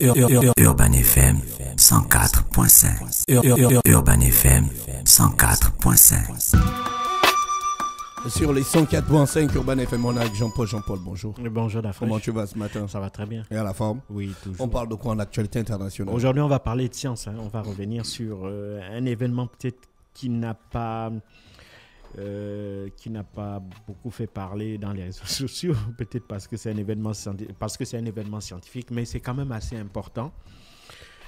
Urban FM 104.5 Urban FM 104.5 sur les 104.5 Urban FM, on a avec Jean-Paul. Jean-Paul, bonjour. Bonjour, Dafrique. Comment tu vas ce matin Ça va très bien. Et à la forme Oui, toujours. On parle de quoi en actualité internationale Aujourd'hui, on va parler de science. Hein. On va revenir sur euh, un événement peut-être qui n'a pas euh, qui n'a pas beaucoup fait parler dans les réseaux sociaux, peut-être parce que c'est un événement parce que c'est un événement scientifique, mais c'est quand même assez important.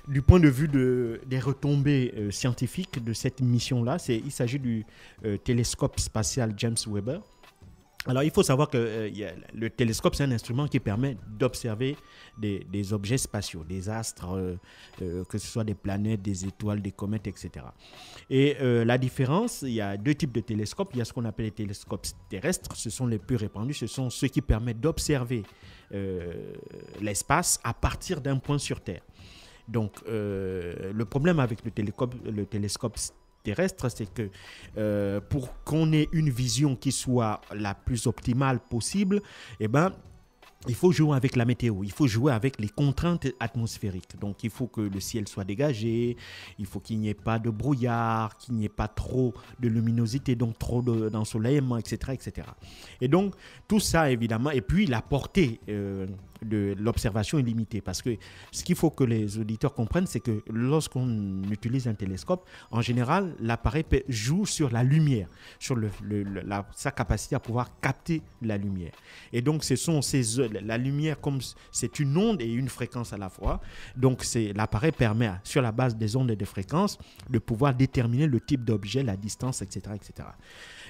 Du point de vue de, des retombées euh, scientifiques de cette mission-là, c'est il s'agit du euh, télescope spatial James Webb alors, il faut savoir que euh, le télescope, c'est un instrument qui permet d'observer des, objets spatiaux, des astres, euh, euh, que ce soit des planètes, des étoiles, des comètes, etc. Et la différence, il y a deux types de télescopes. Il y a ce qu'on appelle les télescopes terrestres, ce sont les plus répandus, ce sont ceux qui permettent d'observer l'espace à partir d'un point sur Terre. Donc, le problème avec le télescope, le télescope terrestre, c'est que euh, pour qu'on ait une vision qui soit la plus optimale possible, eh ben, il faut jouer avec la météo, il faut jouer avec les contraintes atmosphériques. Donc il faut que le ciel soit dégagé, il faut qu'il n'y ait pas de brouillard, qu'il n'y ait pas trop de luminosité, donc trop d'ensoleillement, etc., etc. Et donc tout ça, évidemment, et puis la portée euh, de l'observation est limitée, parce que ce qu'il faut que les auditeurs comprennent, c'est que lorsqu'on utilise un télescope, en général, l'appareil joue sur la lumière, sur sa capacité à pouvoir capter la lumière. Et donc ce sont ces la lumière, comme c'est une onde et une fréquence à la fois, donc l'appareil permet, sur la base des ondes et des fréquences, de pouvoir déterminer le type d'objet, la distance, etc., etc.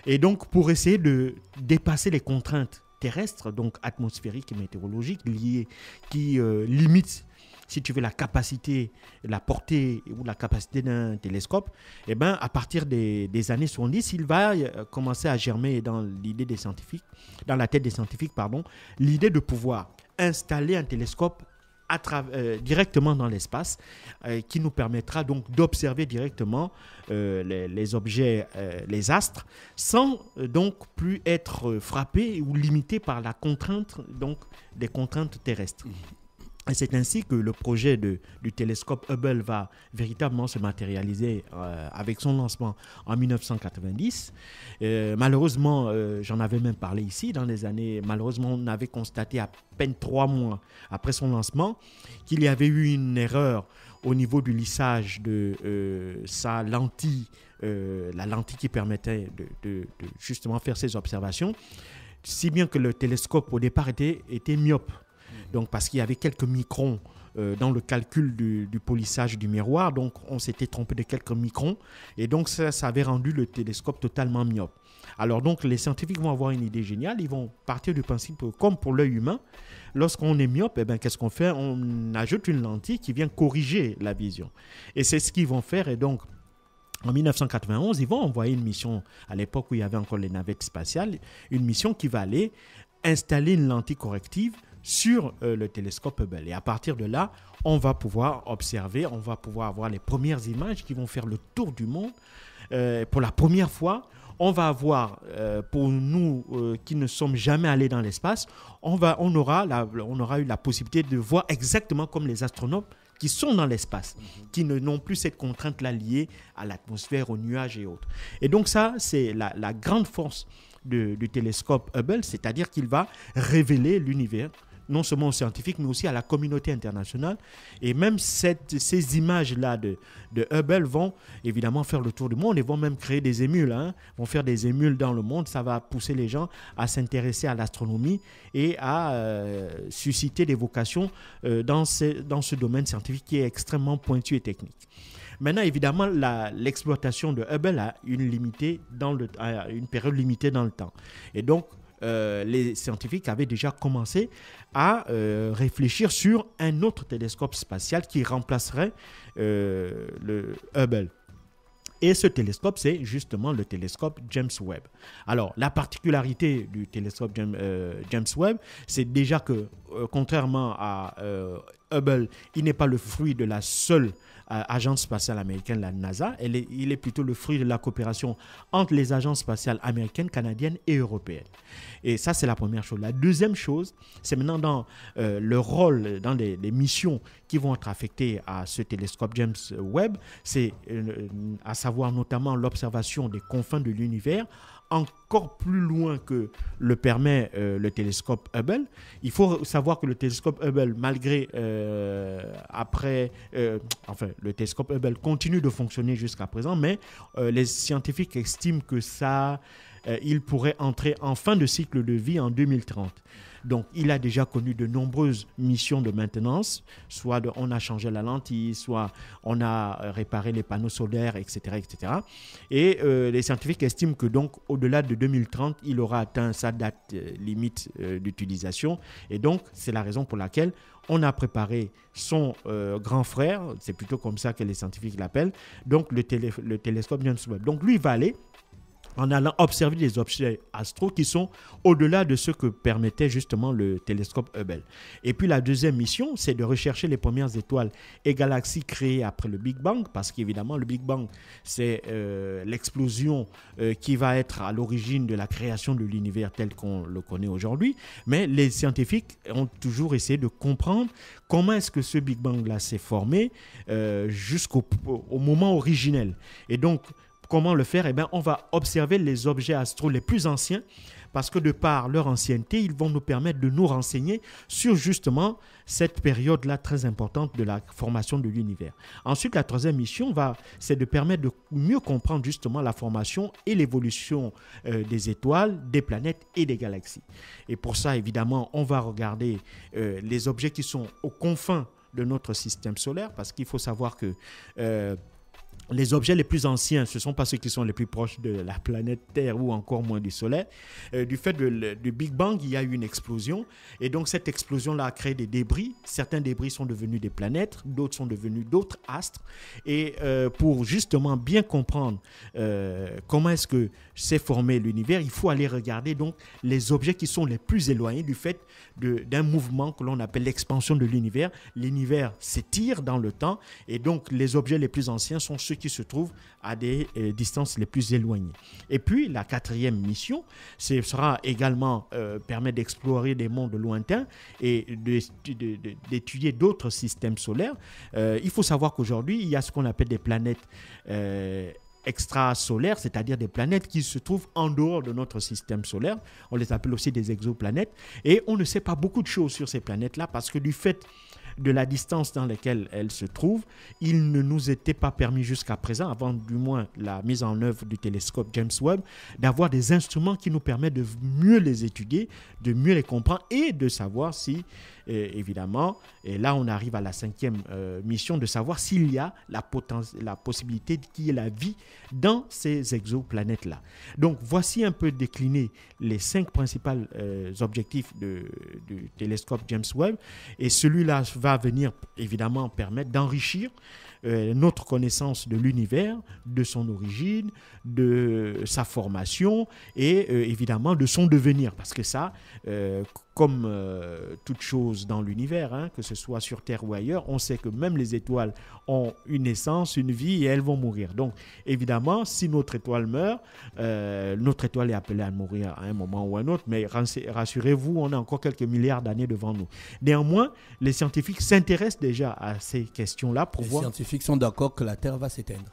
Et donc, pour essayer de dépasser les contraintes terrestres, donc atmosphériques et météorologiques, liées, qui euh, limitent si tu veux la capacité, la portée ou la capacité d'un télescope, eh ben, à partir des, années 70, il va euh, commencer à germer dans l'idée des scientifiques, dans la tête des scientifiques, pardon, l'idée de pouvoir installer un télescope euh, directement dans l'espace, euh, qui nous permettra donc d'observer directement les, les, objets, les astres, sans donc plus être frappé ou limité par la contrainte donc des contraintes terrestres. Mmh. Et c'est ainsi que le projet du télescope Hubble va véritablement se matérialiser euh, avec son lancement en 1990. Euh, malheureusement, euh, j'en avais même parlé ici dans les années, malheureusement, on avait constaté à peine trois mois après son lancement qu'il y avait eu une erreur au niveau du lissage de sa lentille, la lentille qui permettait de, justement faire ses observations, si bien que le télescope au départ était, était myope donc parce qu'il y avait quelques microns euh, dans le calcul du, polissage du miroir, donc on s'était trompé de quelques microns, et donc ça, avait rendu le télescope totalement myope. Alors donc les scientifiques vont avoir une idée géniale, ils vont partir du principe comme pour l'œil humain, lorsqu'on est myope, eh ben, qu'est-ce qu'on fait On ajoute une lentille qui vient corriger la vision. Et c'est ce qu'ils vont faire, et donc... En 1991, ils vont envoyer une mission, à l'époque où il y avait encore les navettes spatiales, une mission qui va aller installer une lentille corrective sur euh, le télescope Hubble. Et à partir de là, on va pouvoir observer, on va pouvoir avoir les premières images qui vont faire le tour du monde. Euh, pour la première fois, on va avoir, euh, pour nous qui ne sommes jamais allés dans l'espace, on, on, aura on aura eu la possibilité de voir exactement comme les astronomes qui sont dans l'espace, mhm. qui n'ont plus cette contrainte-là liée à l'atmosphère, aux nuages et autres. Et donc ça, c'est la, grande force du télescope Hubble, c'est-à-dire qu'il va révéler l'univers non seulement aux scientifiques, mais aussi à la communauté internationale. Et même cette, ces images-là de, de, Hubble vont évidemment faire le tour du monde et vont même créer des émules, hein. vont faire des émules dans le monde. Ça va pousser les gens à s'intéresser à l'astronomie et à euh, susciter des vocations euh, dans, ce, dans ce domaine scientifique qui est extrêmement pointu et technique. Maintenant, évidemment, l'exploitation de Hubble a une, limitée dans une période limitée dans le temps. Et donc, euh, les scientifiques avaient déjà commencé à euh, réfléchir sur un autre télescope spatial qui remplacerait euh, le Hubble. Et ce télescope, c'est justement le télescope James Webb. Alors, la particularité du télescope James, Webb, c'est déjà que, contrairement à Hubble, il n'est pas le fruit de la seule euh, agence spatiale américaine, la NASA. il est plutôt le fruit de la coopération entre les agences spatiales américaines, canadiennes et européennes. Et ça, c'est la première chose. La deuxième chose, c'est maintenant dans euh, le rôle, dans les, missions qui vont être affectées à ce télescope James Webb, c'est euh, à savoir notamment l'observation des confins de l'univers encore plus loin que le permet euh, le télescope Hubble. Il faut savoir que le télescope Hubble, malgré euh, après, euh, enfin, le télescope Hubble continue de fonctionner jusqu'à présent, mais les scientifiques estiment que ça, il pourrait entrer en fin de cycle de vie en 2030. Donc, il a déjà connu de nombreuses missions de maintenance, soit on a changé la lentille, soit on a euh, réparé les panneaux solaires, etc. etc. Et euh, les scientifiques estiment que donc, au-delà de 2030, il aura atteint sa date euh, limite d'utilisation. Et donc, c'est la raison pour laquelle on a préparé son grand frère, c'est plutôt comme ça que les scientifiques l'appellent, donc le, le télescope James Webb. Donc, lui, il va aller en allant observer des objets astro qui sont au-delà de ce que permettait justement le télescope Hubble. Et puis la deuxième mission, c'est de rechercher les premières étoiles et galaxies créées après le Big Bang, parce qu'évidemment le Big Bang, c'est euh, l'explosion euh, qui va être à l'origine de la création de l'univers tel qu'on le connaît aujourd'hui. Mais les scientifiques ont toujours essayé de comprendre comment est-ce que ce Big Bang-là s'est formé euh, jusqu'au moment originel. Et donc, Comment le faire Eh bien, on va observer les objets astro les plus anciens parce que de par leur ancienneté, ils vont nous permettre de nous renseigner sur justement cette période-là très importante de la formation de l'univers. Ensuite, la troisième mission, va, c'est de permettre de mieux comprendre justement la formation et l'évolution euh, des étoiles, des planètes et des galaxies. Et pour ça, évidemment, on va regarder euh, les objets qui sont aux confins de notre système solaire, parce qu'il faut savoir que... Euh, les objets les plus anciens, ce ne sont pas ceux qui sont les plus proches de la planète Terre ou encore moins du Soleil. Euh, du fait du Big Bang, il y a eu une explosion. Et donc cette explosion-là a créé des débris. Certains débris sont devenus des planètes, d'autres sont devenus d'autres astres. Et euh, pour justement bien comprendre euh, comment est-ce que s'est formé l'univers, il faut aller regarder donc les objets qui sont les plus éloignés du fait d'un mouvement que l'on appelle l'expansion de l'univers. L'univers s'étire dans le temps et donc les objets les plus anciens sont ceux qui se trouvent à des euh, distances les plus éloignées. Et puis la quatrième mission, ce sera également euh, permettre d'explorer des mondes lointains et d'étudier d'autres systèmes solaires. Euh, il faut savoir qu'aujourd'hui, il y a ce qu'on appelle des planètes extrasolaires, c'est-à-dire des planètes qui se trouvent en dehors de notre système solaire. On les appelle aussi des exoplanètes. Et on ne sait pas beaucoup de choses sur ces planètes-là parce que du fait de la distance dans laquelle elle se trouve, il ne nous était pas permis jusqu'à présent, avant du moins la mise en œuvre du télescope James Webb, d'avoir des instruments qui nous permettent de mieux les étudier, de mieux les comprendre et de savoir si, eh, évidemment, et là on arrive à la cinquième euh, mission, de savoir s'il y a la, la possibilité qu'il y ait la vie dans ces exoplanètes-là. Donc voici un peu décliné les cinq principaux euh, objectifs du télescope James Webb et celui-là va venir évidemment permettre d'enrichir euh, notre connaissance de l'univers, de son origine, de sa formation et euh, évidemment de son devenir. Parce que ça, euh, comme toute chose dans l'univers, hein, que ce soit sur Terre ou ailleurs, on sait que même les étoiles ont une naissance, une vie et elles vont mourir. Donc, évidemment, si notre étoile meurt, notre étoile est appelée à mourir à un moment ou à un autre, mais rassurez-vous, on a encore quelques milliards d'années devant nous. Néanmoins, les scientifiques s'intéressent déjà à ces questions-là pour voir. Fixons d'accord que la Terre va s'éteindre.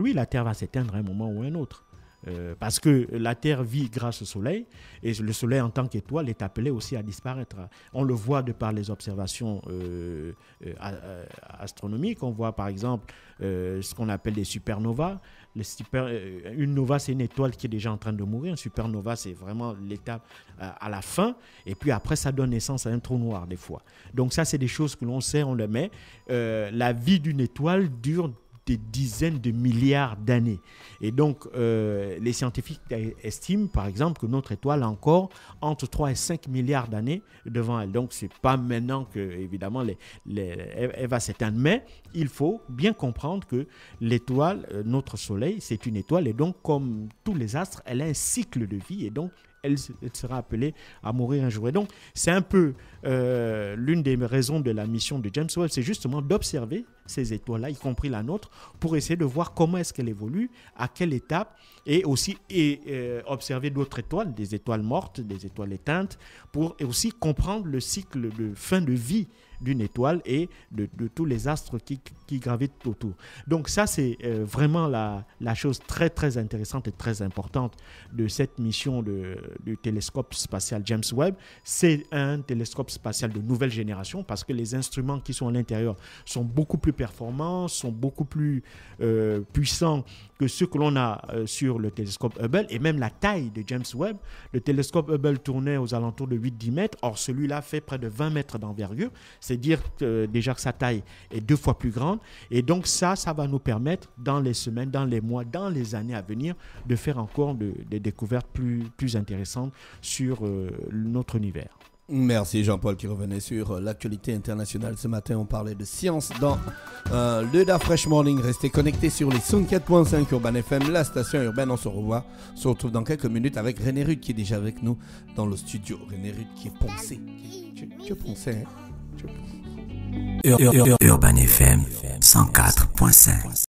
Oui, la Terre va s'éteindre à un moment ou un autre. Euh, parce que la Terre vit grâce au Soleil, et le Soleil en tant qu'étoile est appelé aussi à disparaître. On le voit de par les observations euh, euh, astronomiques, on voit par exemple ce qu'on appelle des supernovas. Les super, une nova, c'est une étoile qui est déjà en train de mourir, une supernova, c'est vraiment l'étape à la fin, et puis après, ça donne naissance à un trou noir des fois. Donc ça, c'est des choses que l'on sait, on les met. la vie d'une étoile dure des dizaines de milliards d'années. Et donc, euh, les scientifiques estiment, par exemple, que notre étoile a encore entre 3 et 5 milliards d'années devant elle. Donc, c'est pas maintenant que, évidemment, les, elle, va s'éteindre. Mais il faut bien comprendre que l'étoile, euh, notre Soleil, c'est une étoile. Et donc, comme tous les astres, elle a un cycle de vie. Et donc, elle, sera appelée à mourir un jour. Et donc, c'est un peu euh, l'une des raisons de la mission de James Webb, c'est justement d'observer ces étoiles-là, y compris la nôtre, pour essayer de voir comment est-ce qu'elle évolue, à quelle étape, et aussi et, euh, observer d'autres étoiles, des étoiles mortes, des étoiles éteintes, pour aussi comprendre le cycle de fin de vie d'une étoile et de, tous les astres qui, qui gravitent autour. Donc ça, c'est euh, vraiment la, chose très très intéressante et très importante de cette mission de, du télescope spatial James Webb. C'est un télescope spatial de nouvelle génération parce que les instruments qui sont à l'intérieur sont beaucoup plus performants, sont beaucoup plus euh, puissants que ceux que l'on a euh, sur le télescope Hubble et même la taille de James Webb. Le télescope Hubble tournait aux alentours de 8-10 mètres, or celui-là fait près de 20 mètres d'envergure c'est dire euh, déjà que sa taille est deux fois plus grande. Et donc ça, ça va nous permettre dans les semaines, dans les mois, dans les années à venir, de faire encore des découvertes plus, plus intéressantes sur euh, notre univers. Merci Jean-Paul qui revenait sur euh, l'actualité internationale. Ce matin, on parlait de science dans le Da Fresh Morning. Restez connectés sur les 104.5 Urban FM, la station urbaine. On se revoit. On se retrouve dans quelques minutes avec René Rude qui est déjà avec nous dans le studio. René Rude qui est poncé. Tu, hein Urban FM 104.5